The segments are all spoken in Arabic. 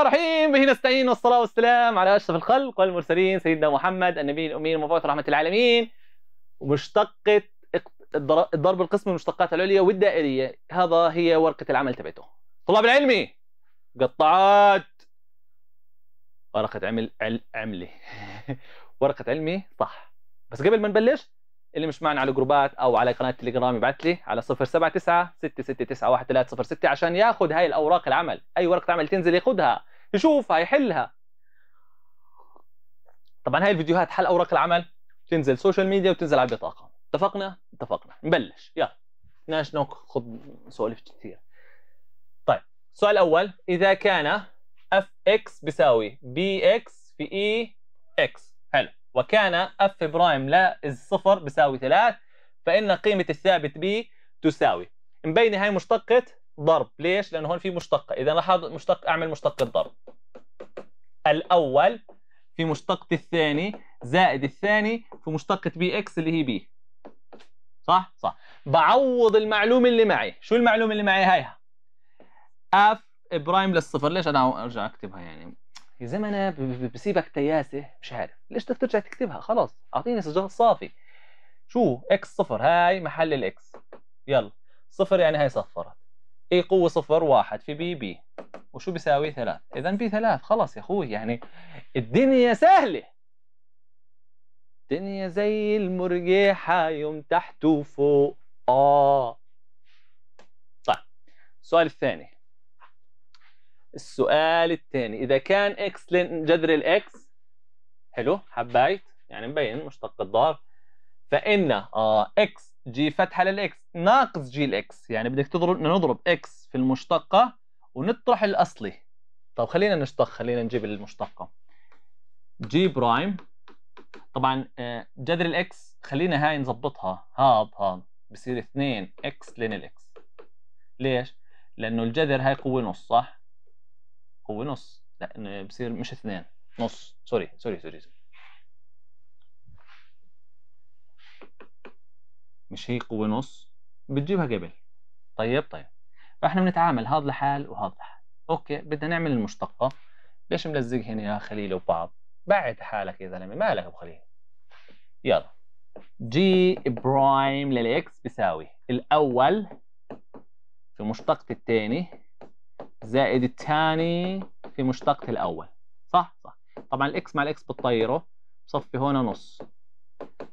الرحمن الرحيم به نستعين والصلاه والسلام على اشرف الخلق والمرسلين سيدنا محمد النبي الامي المبعوث رحمه العالمين ومشتقه الضرب القسم المشتقات العليا والدائريه هذا هي ورقه العمل تبعته طلاب العلمي قطعات ورقه عمل عملي ورقه علمي صح بس قبل ما نبلش اللي مش معنا على جروبات او على قناه تليجرام يبعث لي على 079 669 1306 عشان ياخذ هاي الاوراق العمل اي ورقه عمل تنزل ياخذها يشوفها يحلها طبعا هاي الفيديوهات حل اوراق العمل تنزل سوشيال ميديا وتنزل على البطاقه اتفقنا اتفقنا نبلش يلا بدناش خذ سوالف كثير طيب السؤال الاول اذا كان اف اكس بيساوي بي اكس في اي e اكس وكان اف برايم لا الصفر بيساوي 3 فان قيمه الثابت ب تساوي مبينه هاي مشتقه ضرب ليش لانه هون في مشتقه اذا راح مشتق اعمل مشتقه ضرب الاول في مشتقه الثاني زائد الثاني في مشتقه بي اكس اللي هي بي صح صح بعوض المعلومه اللي معي شو المعلومه اللي معي هيها اف برايم للصفر ليش انا ارجع اكتبها يعني يا زلمه انا بسيبك تياسه مش عارف ليش بدك ترجع تكتبها خلاص اعطيني سجل صافي شو اكس صفر هاي محل الاكس يلا صفر يعني هاي صفرت اي قوه صفر واحد في بي بي وشو بيساوي ثلاث اذا بي ثلاث خلاص يا اخوي يعني الدنيا سهله الدنيا زي المرجيحة يوم تحت وفوق آه طيب السؤال الثاني السؤال الثاني إذا كان إكس جذر الإكس حلو حبيت يعني مبين مشتق الضار فإن آه إكس جي فتحة للإكس ناقص جي الإكس يعني بدك تضرب نضرب إكس في المشتقة ونطرح الأصلي طب خلينا نشتق خلينا نجيب المشتقة جي برايم طبعا آه، جذر الإكس خلينا هاي نظبطها هاب هاب بصير 2 إكس لين الإكس ليش؟ لأنه الجذر هاي قوة نص صح؟ هو نص بصير مش اثنين نص سوري سوري سوري, سوري. مش هي قوة نص بتجيبها قبل طيب طيب فاحنا بنتعامل هذا لحال وهذا لحال اوكي بدنا نعمل المشتقة ليش ملزق هنا يا خليل وبعض بعد حالك يا زلمة مالك ابو خليل يلا جي برايم للاكس بيساوي الاول في مشتقة الثاني زائد الثاني في مشتقة الأول صح؟ صح طبعا الإكس مع الإكس بتطيره بصفي هون نص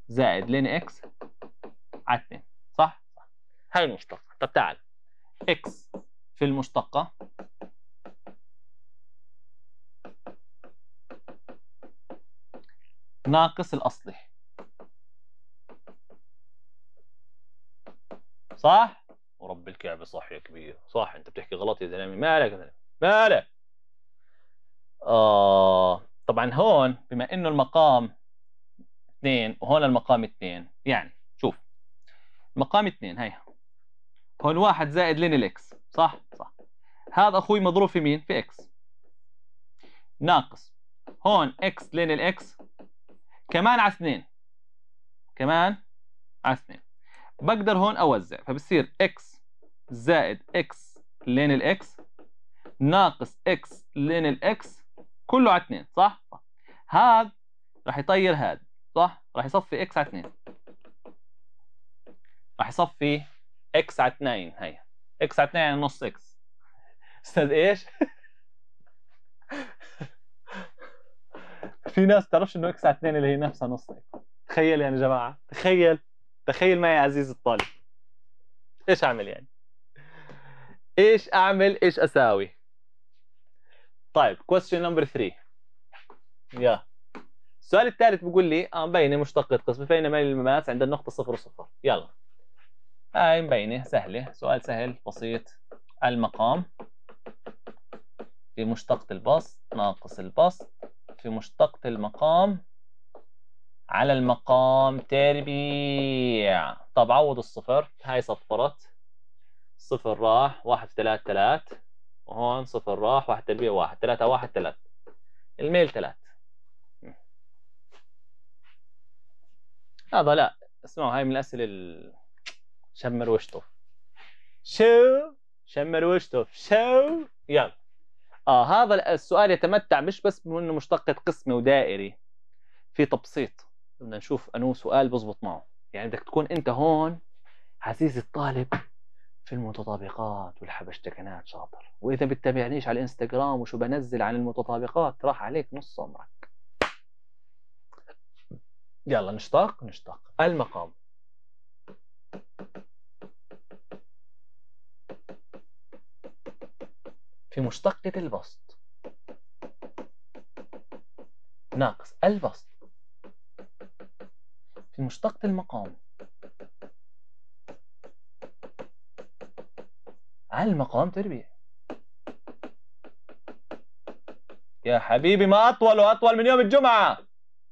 زائد لين إكس على 2 صح؟ صح هاي المشتقة طب تعال إكس في المشتقة ناقص الأصلي صح؟ ورب الكعبه صح يا كبير صح انت بتحكي غلط يا زلمه مالك يا زلمه مالك آه طبعا هون بما انه المقام اثنين وهون المقام اثنين يعني شوف مقام اثنين هيها هون واحد زائد لين الاكس صح صح هذا اخوي مضروب في مين في اكس ناقص هون اكس لين الاكس كمان على اثنين كمان على اثنين بقدر هون اوزع فبصير اكس زائد اكس لين الاكس ناقص اكس لين الاكس كله على 2 صح؟ صح طيب. هذا راح يطير هذا صح؟ راح يصفي اكس على 2 راح يصفي اكس على 2 هي اكس على 2 يعني نص اكس استاذ ايش؟ في ناس تعرفش انه اكس على 2 اللي هي نفسها نص اكس تخيل يعني يا جماعه تخيل تخيل معي يا عزيزي الطالب ايش اعمل يعني ايش اعمل ايش اساوي طيب question نمبر 3 يا السؤال الثالث بيقول لي اه مبينه مشتقة فين مال المماس عند النقطة صفر صفر يلا هاي مبينه سهلة سؤال سهل بسيط المقام في مشتقة البسط ناقص البسط في مشتقة المقام على المقام تربيع طب عوض الصفر هاي صفرت صفر راح واحد ثلاث ثلاث وهون صفر راح واحد تربيع واحد ثلاثة واحد ثلاث الميل ثلاث هذا لا اسمعوا هاي من الأسئلة ال... شمر وشطف شو شمر وشطف شو يلا آه هذا السؤال يتمتع مش بس بأنه مشتقة قسمي ودائري في تبسيط بدنا نشوف انو سؤال بزبط معه يعني بدك تكون انت هون عزيزي الطالب في المتطابقات والحبشتكنات شاطر واذا بتتابعنيش على الانستغرام وشو بنزل عن المتطابقات راح عليك نص عمرك يلا نشتاق نشتاق المقام في مشتقة البسط ناقص البسط في مشتقة المقام على المقام تربيع يا حبيبي ما أطول وأطول من يوم الجمعة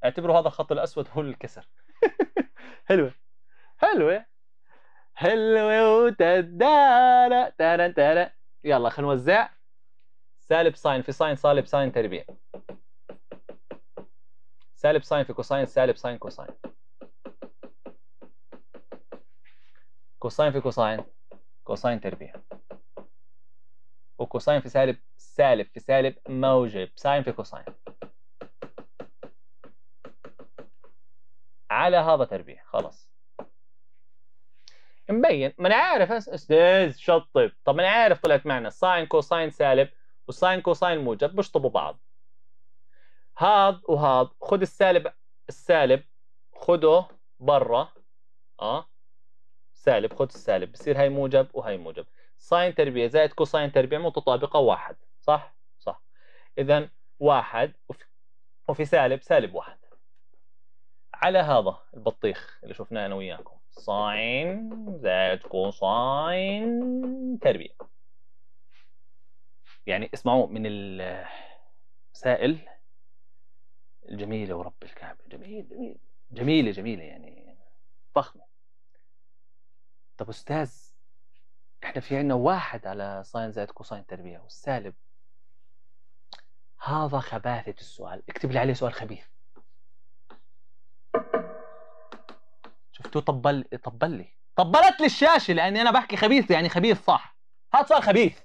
اعتبروا هذا الخط الأسود هو الكسر حلوة حلوة حلوة وتدارة تارا تارا يلا خلينا نوزع سالب ساين في ساين سالب ساين تربيع سالب ساين في كوساين سالب ساين كوساين كوساين في كوساين كوساين تربيع وكوساين في سالب سالب في سالب موجب ساين في كوساين على هذا تربيع خلاص مبين ما انا عارف استاذ شطب طب ما انا عارف طلعت معنا ساين كوساين سالب والساين كوساين موجب بيشطبوا بعض هذا وهذا خذ السالب السالب خده برا اه سالب خد السالب بصير هي موجب وهي موجب ساين تربيع زائد كوساين تربيع متطابقة واحد صح؟ صح إذا واحد وفي, وفي سالب سالب واحد على هذا البطيخ اللي شفناه أنا وياكم ساين زائد كوساين تربيع يعني اسمعوا من المسائل الجميلة ورب الكعبة جميل جميل جميلة جميلة يعني فخمة طب استاذ احنا في عندنا واحد على ساين زائد كوساين تربيع والسالب هذا خباثة السؤال اكتب لي عليه سؤال خبيث شفتوا طبل طبل لي طبلت لي الشاشة لأني أنا بحكي خبيث يعني خبيث صح هذا سؤال خبيث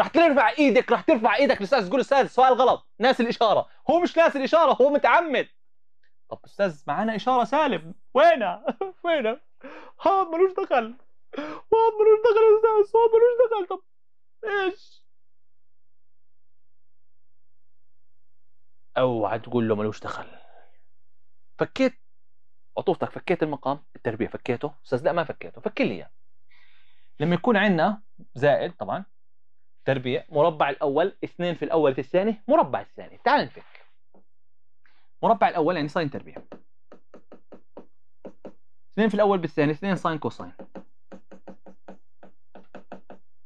رح ترفع ايدك رح ترفع ايدك الاستاذ تقول استاذ سؤال غلط ناس الاشاره هو مش ناس الاشاره هو متعمد طب استاذ معانا اشاره سالب وينها وينها ها ملوش دخل ها ملوش دخل يا استاذ ها ملوش دخل طب ايش اوعى تقول له ملوش دخل فكيت عطوفتك فكيت المقام التربيه فكيته استاذ لا ما فكيته فك لي اياه لما يكون عندنا زائد طبعا تربيع مربع الأول اثنين في الأول في الثاني مربع الثاني تعال نفك مربع الأول يعني صاين تربيع 2 في الاول بالثاني 2 ساين كوساين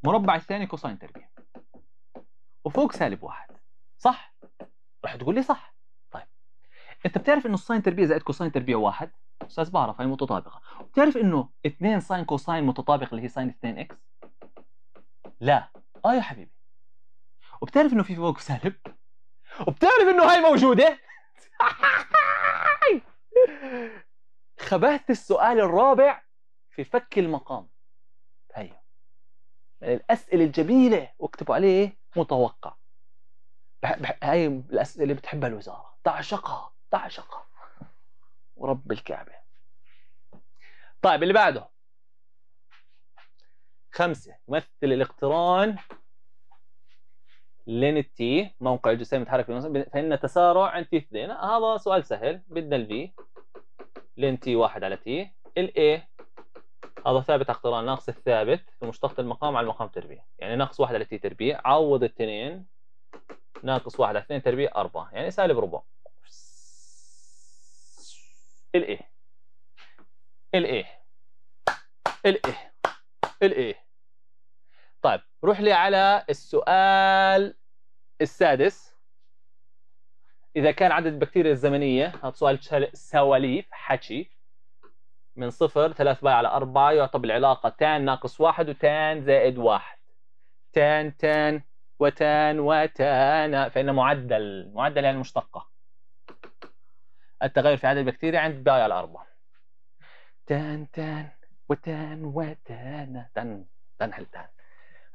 مربع الثاني كوساين تربيع وفوق سالب واحد صح؟ رح تقول لي صح طيب انت بتعرف انه الساين تربيع زائد كوساين تربيع واحد استاذ بعرف هي متطابقه بتعرف انه 2 ساين كوساين متطابق اللي هي ساين 2 اكس لا اه يا حبيبي وبتعرف انه في فوق سالب وبتعرف انه هاي موجوده خبأت السؤال الرابع في فك المقام ايوه الأسئلة الجميلة واكتبوا عليه متوقع هاي الأسئلة اللي بتحبها الوزارة تعشقها تعشقها ورب الكعبة طيب اللي بعده خمسة مثل الاقتران لين التي موقع الجسيم يتحرك فإن تسارع عند اثنين هذا سؤال سهل بدنا الفي لين تي واحد على تي ال A هذا ثابت اقتران ناقص الثابت في مشتقة المقام على المقام تربيع يعني ناقص واحد على تي تربيع عوض اثنين ناقص واحد على اثنين تربيع أربعة يعني سالب ربع ال A ال A ال A ال A طيب روح لي على السؤال السادس إذا كان عدد البكتيريا الزمنية هذا سؤال سواليف حكي من صفر ثلاث باي على أربعة يعطى العلاقة تان ناقص واحد وتان زائد واحد تان تان وتان وتان فإن معدل معدل يعني مشتقة التغير في عدد البكتيريا عند باي على أربعة تان تان وتان وتان تان تان حل تان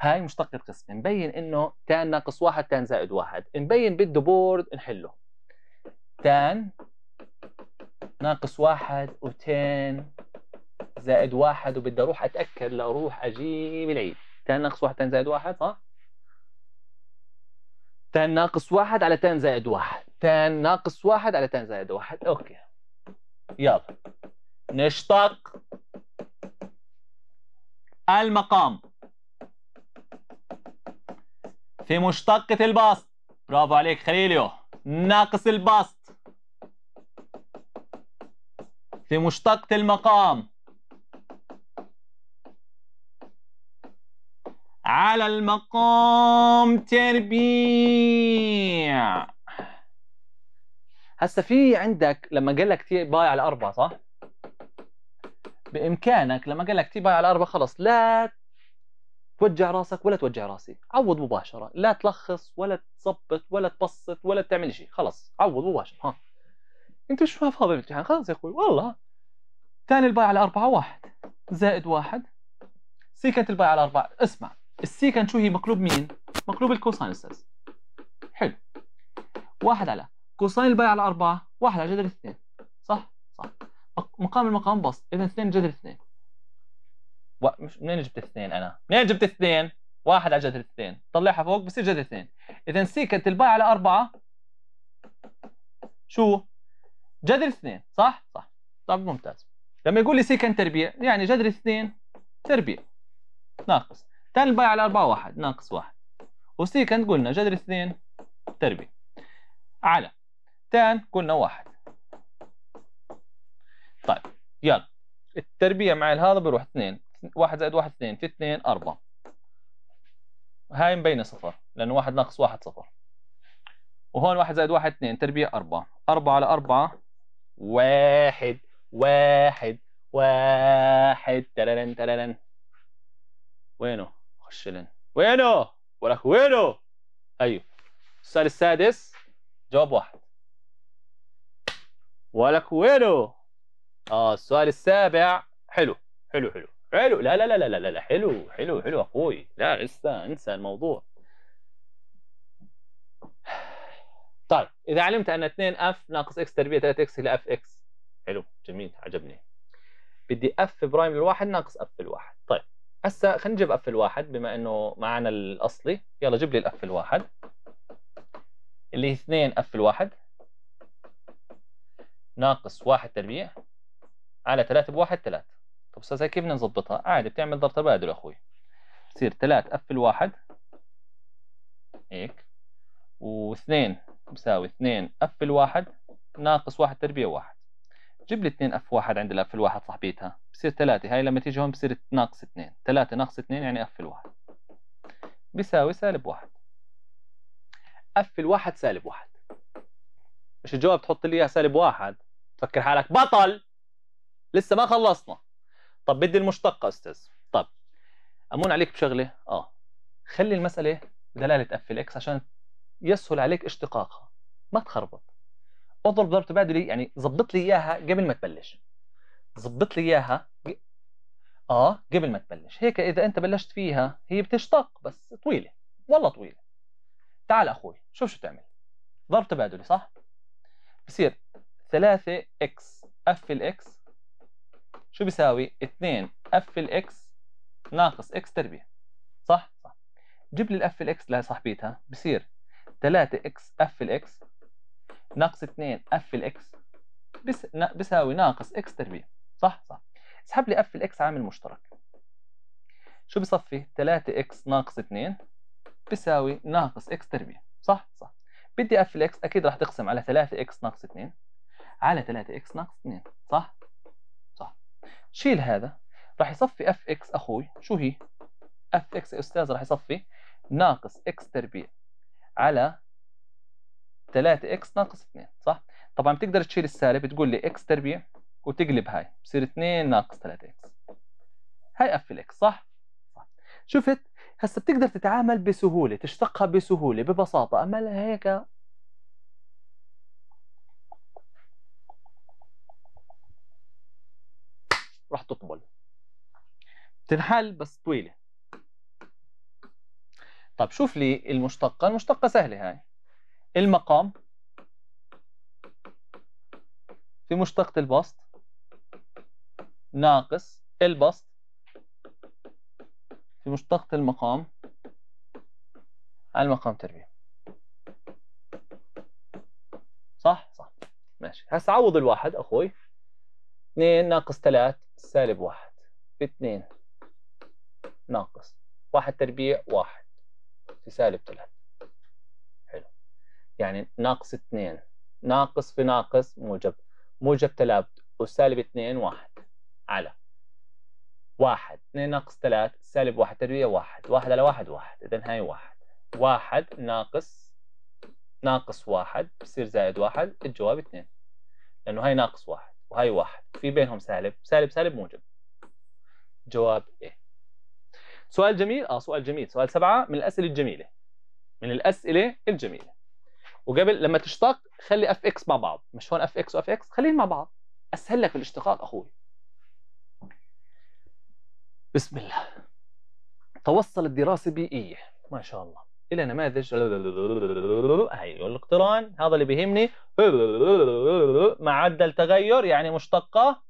هاي مشتقة قسم مبين إنه تان ناقص واحد تان زائد واحد مبين بده بورد نحله تان ناقص واحد وتين زائد واحد وبدي اروح اتاكد لاروح اجيب العيد تان ناقص واحد تان زائد واحد صح؟ تان ناقص واحد على تان زائد واحد تان ناقص واحد على تان زائد واحد اوكي يلا نشتق المقام في مشتقة البسط برافو عليك خليليو ناقص البسط في مشتقة المقام على المقام تربيع هسا في عندك لما قال لك تي باي على أربعة صح؟ بامكانك لما قال لك تي باي على أربعة خلص لا توجع راسك ولا توجع راسي عوض مباشره لا تلخص ولا تظبط ولا تبسط ولا تعمل شيء خلص عوض مباشره ها انت شو ما فاضي الامتحان خلاص يا اخوي والله ثاني الباي على 4 1 زائد واحد سيكنت الباي على 4 اسمع السيكنت شو هي مقلوب مين؟ مقلوب الكوساين استاذ حلو واحد على كوساين الباي على 4 واحد على جذر 2 صح؟ صح مقام المقام بس اذا 2 جذر 2 و... مش منين جبت 2 انا؟ منين جبت 2 واحد على جذر 2 طلعها فوق بصير جذر 2 اذا سيكنت الباي على 4 شو؟ جذر اثنين صح؟ صح طب ممتاز لما يقول لي سيكن تربيع يعني جذر اثنين تربيع ناقص تان الباي على أربعة واحد ناقص واحد وسيكن قلنا جذر اثنين تربيع على تان قلنا واحد طيب يلا التربيع مع هذا بيروح اثنين واحد زائد واحد اثنين في اثنين أربعة هاي مبينة صفر لأنه واحد ناقص واحد صفر وهون واحد زائد واحد اثنين تربيع أربعة أربعة على أربعة واحد واحد واحد ترارن ترارن وينه خش لن وينه ولك وينه ايوه السؤال السادس جواب واحد ولك وينه اه السؤال السابع حلو حلو حلو حلو لا لا لا لا لا لا حلو حلو حلو اخوي لا لسه انسى الموضوع طيب اذا علمت ان 2 اف ناقص اكس تربيع 3 اكس الى اف اكس حلو جميل عجبني بدي اف برايم الواحد ناقص اف الواحد طيب هسه خلينا نجيب اف الواحد بما انه معنا الاصلي يلا جيب لي الاف الواحد اللي هي 2 اف الواحد ناقص 1 تربيع على 3 بواحد 3 طب استاذ كيف بدنا نظبطها؟ عادي بتعمل ضرب تبادل اخوي بصير 3 اف الواحد هيك و2 بيساوي 2 اف الواحد ناقص 1 تربيع 1 جيب لي 2 اف واحد عند الاف الواحد صاحبيتها بصير 3 هاي لما تيجي هون بصير ناقص 2 3 ناقص 2 يعني اف الواحد بيساوي سالب 1 اف الواحد سالب 1 مش الجواب تحط لي اياه سالب 1 تفكر حالك بطل لسه ما خلصنا طب بدي المشتقه استاذ طب امون عليك بشغله اه خلي المساله دلاله اف الاكس عشان يسهل عليك اشتقاقها ما تخربط اضرب ضرب تبادلي يعني ظبط لي اياها قبل ما تبلش ظبط لي اياها اه قبل ما تبلش هيك اذا انت بلشت فيها هي بتشتق بس طويله والله طويله تعال اخوي شوف شو تعمل ضرب تبادلي صح بصير 3 اكس اف الاكس شو بيساوي 2 اف الاكس ناقص اكس تربيع صح صح جيب لي الاف الاكس لصاحبيتها بصير 3 اكس اف الاكس ناقص 2 اف الاكس بس بيساوي ناقص اكس تربيع صح صح اسحب لي اف الاكس عامل مشترك شو بصفي 3 اكس ناقص 2 بيساوي ناقص اكس تربيع صح صح بدي اف الاكس اكيد راح تقسم على 3 اكس ناقص 2 على 3 اكس ناقص 2 صح صح شيل هذا راح يصفي اف اكس اخوي شو هي اف اكس يا استاذ راح يصفي ناقص اكس تربيع على 3 اكس ناقص 2 صح طبعا بتقدر تشيل السالب تقول لي اكس تربيع وتقلب هاي بصير 2 ناقص 3 اكس هاي قفل اكس صح صح شفت هسه بتقدر تتعامل بسهوله تشتقها بسهوله ببساطه اما هيك راح تطبل تنحل بس طويله طب شوف لي المشتقة المشتقة سهلة هاي المقام في مشتقة البسط ناقص البسط في مشتقة المقام على المقام تربيع صح صح ماشي هسا عوض الواحد اخوي 2 ناقص 3 سالب 1 في 2 ناقص 1 تربيع 1 سالب 3 حلو يعني ناقص 2 ناقص في ناقص موجب موجب تلابد وسالب 2 1 على 1 2 ناقص 3 سالب 1 تربيع 1 1 على 1 1 اذا هاي 1 1 ناقص ناقص 1 بصير زائد 1 الجواب 2 لانه هاي ناقص 1 وهي 1 في بينهم سالب سالب سالب موجب جواب ايه سؤال جميل اه سؤال جميل سؤال سبعة من الاسئله الجميله من الاسئله الجميله وقبل لما تشتق خلي اف اكس مع بعض مش هون اف اكس واف اكس خليهم مع بعض اسهل لك الاشتقاق اخوي بسم الله توصلت دراسه بيئيه ما شاء الله الى نماذج هي الاقتران هذا اللي بيهمني معدل تغير يعني مشتقه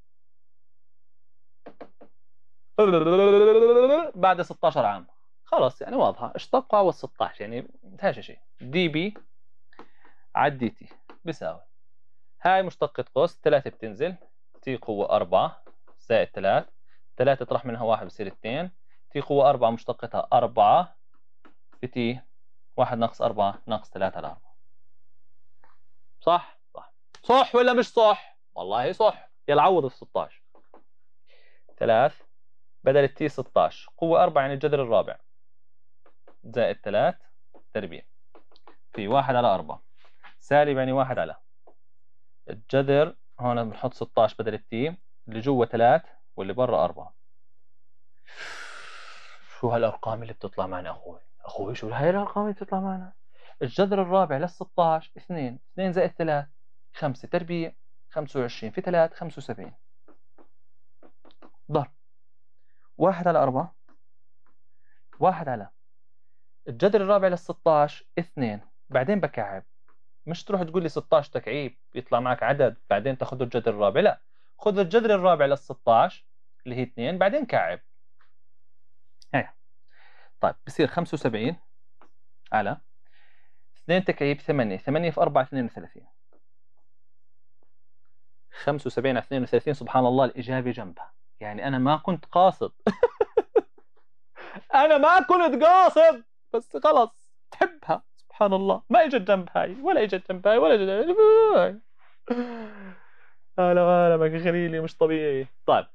بعد 16 عام خلاص يعني واضحه اشتقها وال 16 يعني انتهاش شيء دي بي على دي تي بيساوي هاي مشتقة قوس 3 بتنزل تي قوة 4 زائد 3 3 اطرح منها 1 بصير 2 تي قوة 4 مشتقتها 4 في تي 1 ناقص 4 ناقص 3 على 4 صح؟ صح صح ولا مش صح؟ والله صح يلا عوض في 16 3 بدل التي 16 قوة 4 يعني الجذر الرابع زائد 3 تربيع في 1 على 4 سالب يعني 1 على الجذر هون بنحط 16 بدل التي اللي جوا 3 واللي برا 4 شو هالارقام اللي بتطلع معنا اخوي اخوي شو هاي الارقام اللي بتطلع معنا الجذر الرابع لل 16 2 2 زائد 3 5 تربيع 25 في 3 75 ضرب واحد على أربعة واحد على الجذر الرابع لل 16 2 بعدين بكعب مش تروح تقول لي 16 تكعيب يطلع معك عدد بعدين تاخذ الجذر الرابع لا خذ الجذر الرابع لل 16 اللي هي 2 بعدين كعب هي طيب بصير 75 على 2 تكعيب 8 8 في 4 32 75 على 32 سبحان الله الإجابة جنبها يعني انا ما كنت قاصد انا ما كنت قاصد بس خلص تحبها سبحان الله ما اجت جنب هاي ولا اجت جنب هاي ولا اجت جنب هاي هلا عالمك غريلي مش طبيعي طيب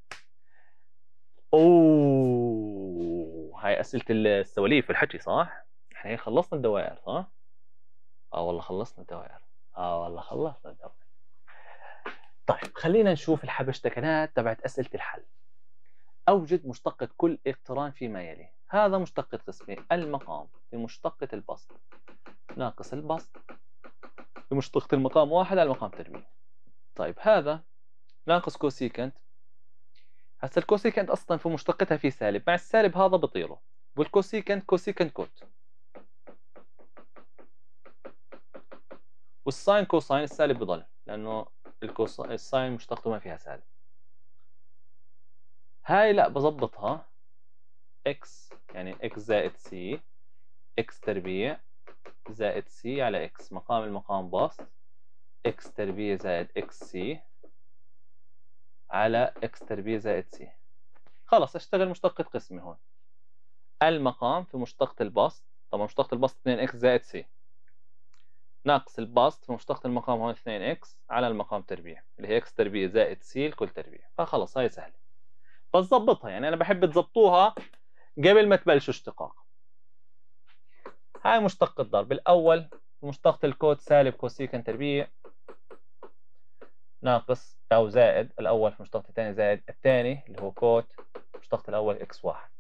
اوه هاي اسئله السواليف والحكي صح؟ احنا خلصنا الدوائر صح؟ اه والله خلصنا الدوائر اه والله خلصنا الدوائر طيب خلينا نشوف الحبشتكنات تبعت أسئلة الحل أوجد مشتقة كل اقتران فيما يلي هذا مشتقة قسمي المقام بمشتقة البسط ناقص البسط بمشتقة المقام واحد على المقام تربيع طيب هذا ناقص كوسيكنت هسا الكوسيكنت أصلا في مشتقتها في سالب مع السالب هذا بطيره والكوسيكنت كوسيكنت كوت والساين كوساين السالب بضل لأنه الساين مشتقته ما فيها سالب هاي لا بظبطها اكس يعني اكس زائد سي اكس تربيع زائد سي على اكس مقام المقام بسط اكس تربيع زائد اكس سي على اكس تربيع زائد سي خلص اشتغل مشتقة قسمي هون المقام في مشتقة البسط طبعا مشتقة البسط 2 اكس زائد سي ناقص البسط في مشتقة المقام هون 2 اكس على المقام تربيع اللي هي اكس تربيع زائد سي الكل تربيع فخلص هاي سهله فتظبطها يعني انا بحب تظبطوها قبل ما تبلشوا اشتقاق هاي مشتق الضرب الاول مشتقة الكوت سالب كوسيكن تربيع ناقص او زائد الاول في مشتقة الثاني زائد الثاني اللي هو كوت مشتقة الاول اكس واحد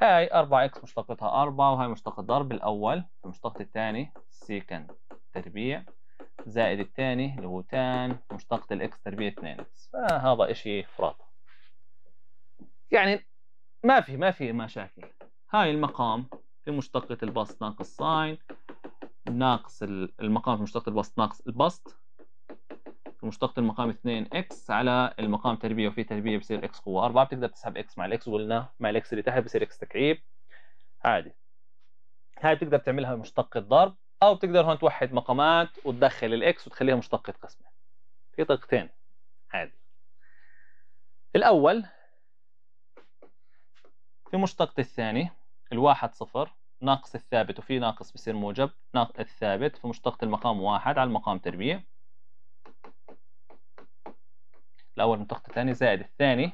هاي 4 اكس مشتقتها 4 وهي مشتق الضرب الاول فمشتق الثاني سيكن تربيع زائد الثاني اللي هو تان مشتقة الاكس تربيع 2 اكس فهذا اشي فراطة يعني ما في ما في مشاكل هاي المقام في مشتقة البسط ناقص ساين ناقص المقام في مشتقة البسط ناقص البسط مشتقة المقام 2 اكس على المقام تربيع وفي تربيع بصير اكس قوة 4 بتقدر تسحب اكس مع الاكس وقلنا مع الاكس اللي تحت بصير اكس تكعيب عادي هاي بتقدر تعملها مشتقة ضرب او بتقدر هون توحد مقامات وتدخل الاكس وتخليها مشتقة قسمة في طريقتين عادي الاول في مشتقة الثاني الواحد صفر ناقص الثابت وفي ناقص بصير موجب ناقص الثابت في مشتقة المقام واحد على المقام تربيع الاول مشتق الثانية زائد الثاني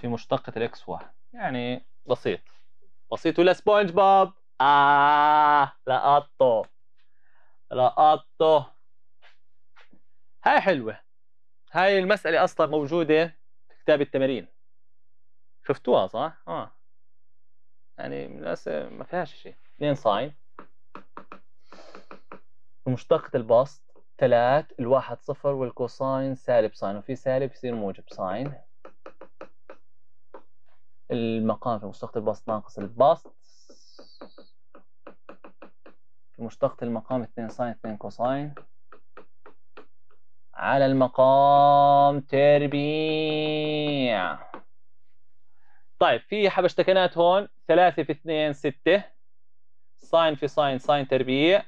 في مشتقة الاكس واحد يعني بسيط بسيط ولا سبونج بوب آه لقطه لقطه هاي حلوة هاي المسألة أصلا موجودة في كتاب التمارين شفتوها صح؟ اه يعني بس ما فيهاش شيء 2 ساين مشتقة البسط ثلاث الواحد صفر والكوساين سالب ساين وفي سالب يصير موجب ساين المقام في مشتقة البسط ناقص البسط في مشتقة المقام اثنين ساين اثنين كوساين على المقام تربيع طيب في حبشتكنات هون ثلاثة في اثنين ستة ساين في ساين ساين تربيع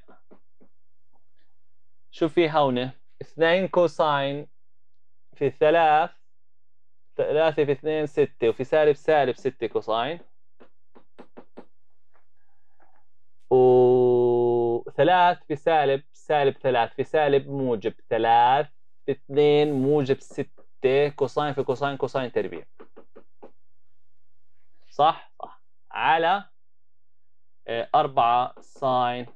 شو في هونه؟ اثنين كوساين في ثلاث ثلاثة في اثنين ستة وفي سالب سالب ستة كوساين ثلاث في سالب سالب ثلاث في سالب موجب ثلاث في اثنين موجب ستة كوساين في كوساين كوساين تربيع صح؟ صح على آه، أربعة ساين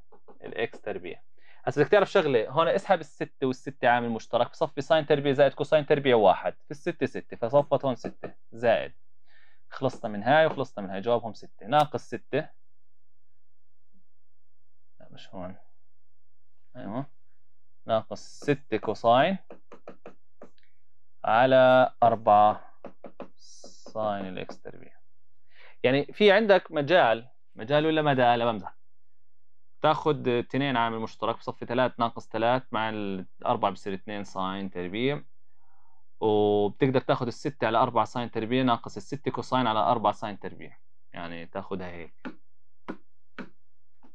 الإكس تربيع هسا بدك تعرف شغله هون اسحب الستة والستة عامل مشترك بصفي ساين تربيع زائد كوساين تربيع واحد في الستة ستة فصفت هون ستة زائد خلصنا من هاي وخلصنا من هاي جوابهم ستة ناقص ستة لا مش هون ايوه ناقص ستة كوساين على أربعة ساين الإكس تربيع يعني في عندك مجال مجال ولا مدى لا بمزح تاخذ اثنين عامل مشترك بصفي ثلاث ناقص ثلاث مع الاربعة بصير اثنين ساين تربيع وبتقدر تاخذ الستة على اربعة ساين تربيع ناقص الستة كوساين على اربعة ساين تربيع يعني تاخذها هيك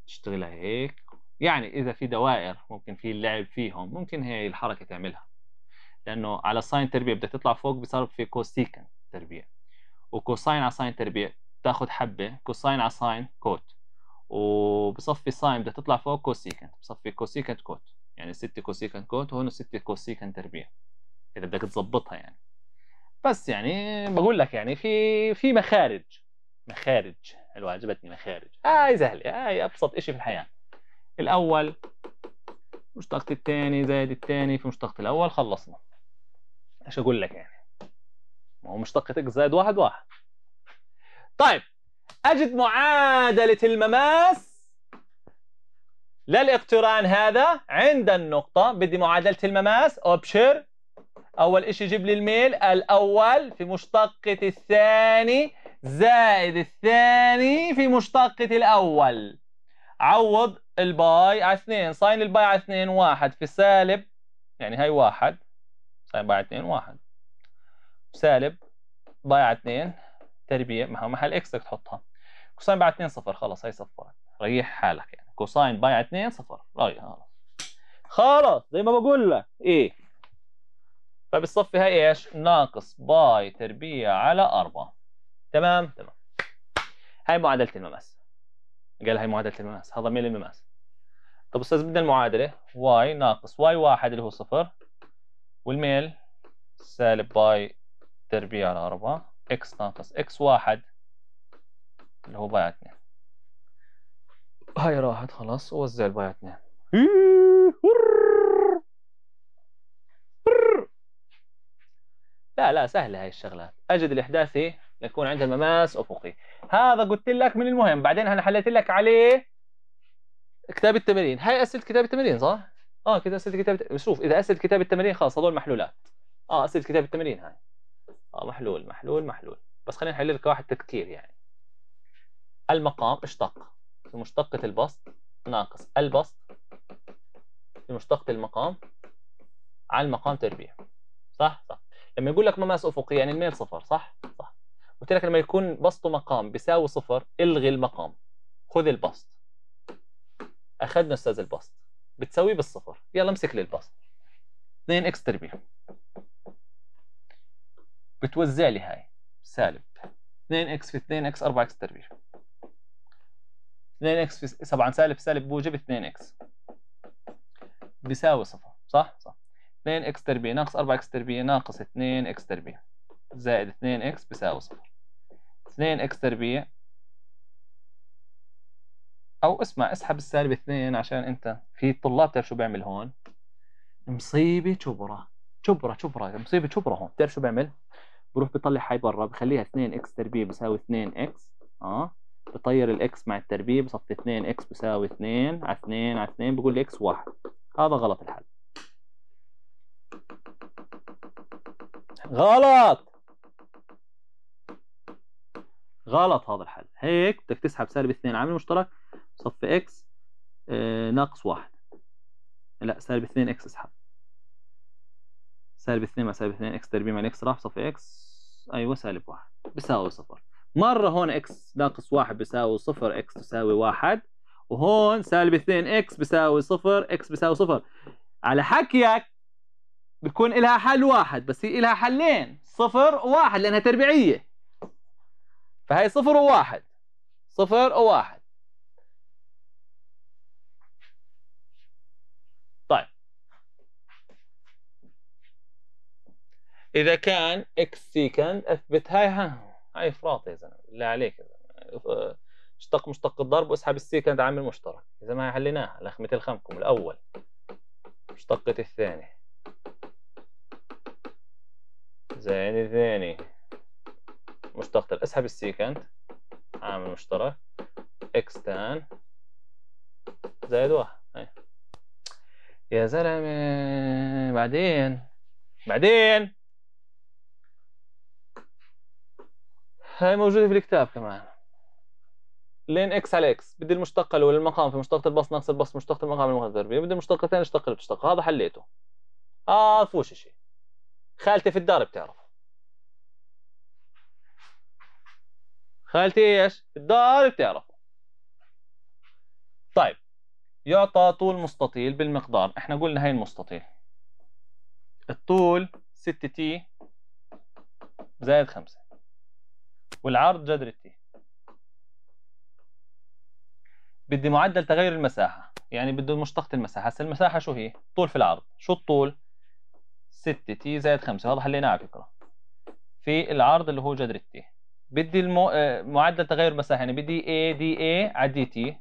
تشتغلها هيك يعني اذا في دوائر ممكن في اللعب فيهم ممكن هي الحركه تعملها لانه على ساين تربيع بدها تطلع فوق بصير في كوسيكن تربيع وكوساين على ساين تربيع تاخذ حبه كوساين على ساين كوت وبصفي ساين بدها تطلع فوق كوسيكنت بصفي كوسيكنت كوت يعني 6 كوسيكنت كوت وهون 6 كوسيكنت تربيع اذا بدك تظبطها يعني بس يعني بقول لك يعني في في مخارج مخارج حلوة عجبتني مخارج هاي آه سهلة هاي ابسط اشي في الحياة الاول مشتقة الثاني زائد الثاني في مشتقة الاول خلصنا ايش اقول لك يعني ما هو مشتقة اكس زائد واحد واحد طيب أجد معادلة المماس للاقتران هذا عند النقطة بدي معادلة المماس أبشر أول إشي جيب لي الميل الأول في مشتقة الثاني زائد الثاني في مشتقة الأول عوض الباي على اثنين ساين الباي على اثنين واحد في سالب يعني هي واحد ساين باي على اثنين واحد سالب باي على اثنين التربيع ما هو محل اكس بدك تحطها كوساين باي 2 صفر خلص هي صفرت ريح حالك يعني كوساين باي 2 صفر ريح خلص خلص زي ما بقول لك ايه فبتصفي هي ايش ناقص باي تربيع على 4 تمام تمام هاي معادله المماس قال هاي معادله المماس هذا ميل المماس طب استاذ بدنا المعادله واي ناقص واي واحد اللي هو صفر والميل سالب باي تربيع على 4 x ناقص x واحد اللي هو باي اثنين هاي راحت خلاص وزع الباي اثنين لا لا سهله هاي الشغلات اجد الاحداثي يكون عندها مماس افقي هذا قلت لك من المهم بعدين انا حليت لك عليه كتاب التمارين هاي اسئله كتاب التمارين صح اه كذا اسئله كتاب شوف اذا اسئله كتاب التمارين خلاص هذول محلولات اه اسئله كتاب التمارين هاي اه محلول محلول محلول بس خلينا نحل لك واحد تكتير يعني المقام اشتق في مشتقة البسط ناقص البسط في مشتقة المقام على المقام تربيع صح صح لما يقول لك مماس افقي يعني الميل صفر صح صح قلت لك لما يكون بسط مقام بيساوي صفر الغي المقام خذ البسط اخذنا استاذ البسط بتساويه بالصفر يلا امسك لي البسط 2 اكس تربيع بتوزع لي هاي سالب 2x في 2x 4x تربيع 2x في طبعا سالب سالب بوجب 2x بيساوي صفر صح؟ صح 2x تربيع ناقص 4x تربيع ناقص 2x تربيع زائد 2x بيساوي صفر 2x تربيع او اسمع اسحب السالب 2 عشان انت في طلاب بتعرف شو بيعمل هون مصيبه شبرة شبرة شبرة مصيبه شبرة هون بتعرف شو بيعمل بروح بيطلع هاي برا بخليها 2 اكس تربيع بيساوي 2 اكس اه بطير الاكس مع التربيع بصفي 2 اكس بيساوي 2 على 2 على 2 بقول لي اكس 1 هذا غلط الحل غلط غلط هذا الحل هيك بدك تسحب سالب 2 عامل مشترك صفي اكس آه ناقص 1 لا سالب 2 اكس اسحب سالب 2 مع سالب 2 اكس تربيع مع اكس راح صفر اكس ايوه سالب 1 بيساوي صفر مره هون اكس ناقص 1 بيساوي صفر اكس تساوي 1 وهون سالب 2 اكس بيساوي صفر اكس بيساوي صفر على حكيك بيكون لها حل واحد بس هي لها حلين صفر وواحد لانها تربيعيه فهي صفر وواحد صفر وواحد اذا كان اكس سيكند اثبت هاي ها هاي افراط يا زلمه بالله عليك آه، اشتق مشتق الضرب واسحب السيكند عامل مشترك اذا ما حليناها لخمه الخمكم الاول مشتقة الثاني زائد الثاني مشتقة اسحب السيكند عامل مشترك اكس تان زائد واحد يا زلمة بعدين بعدين هاي موجودة في الكتاب كمان لين اكس على اكس بدي المشتقة الأولى المقام في مشتقة البسط ناقص البسط مشتقة المقام المقام الضربية بدي المشتقة الثانية اشتق اللي هذا حليته آه فوش شيء خالتي في الدار بتعرف خالتي ايش؟ في الدار بتعرف طيب يعطى طول مستطيل بالمقدار احنا قلنا هاي المستطيل الطول 6 تي زائد 5 والعرض جذر التي بدي معدل تغير المساحة يعني بده مشتقة المساحة هسه المساحة شو هي؟ طول في العرض شو الطول؟ 6 تي زائد 5 هذا حليناه على فكرة في العرض اللي هو جذر التي بدي المو... آه، معدل تغير المساحة يعني بدي اي دي اي على دي تي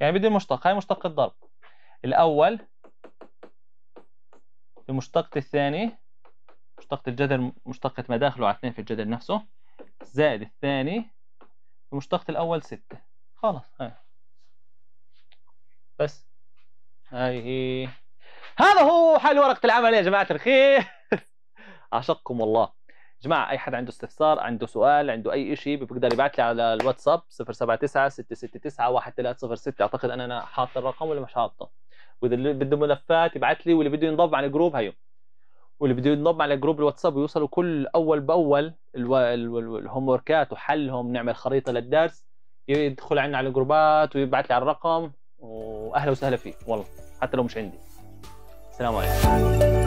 يعني بدي المشتق هاي مشتق الضرب الأول المشتقة الثاني مشتقة الجذر مشتقة ما داخله على 2 في الجذر نفسه زائد الثاني المشتق الأول ستة خلاص هاي بس هاي هذا هو حل ورقة العمل يا جماعة الخير أعشقكم والله جماعة أي حد عنده استفسار عنده سؤال عنده أي شيء بيقدر يبعث لي على الواتساب 079 أعتقد أن أنا حاط الرقم ولا مش حاطه وإذا بده ملفات يبعث لي واللي بده ينضب على الجروب هيو واللي بده ينضم على جروب الواتساب ويوصلوا كل اول باول الهوم وركات وحلهم نعمل خريطه للدرس يدخل عنا على الجروبات ويبعث لي على الرقم واهلا وسهلا فيك والله حتى لو مش عندي السلام عليكم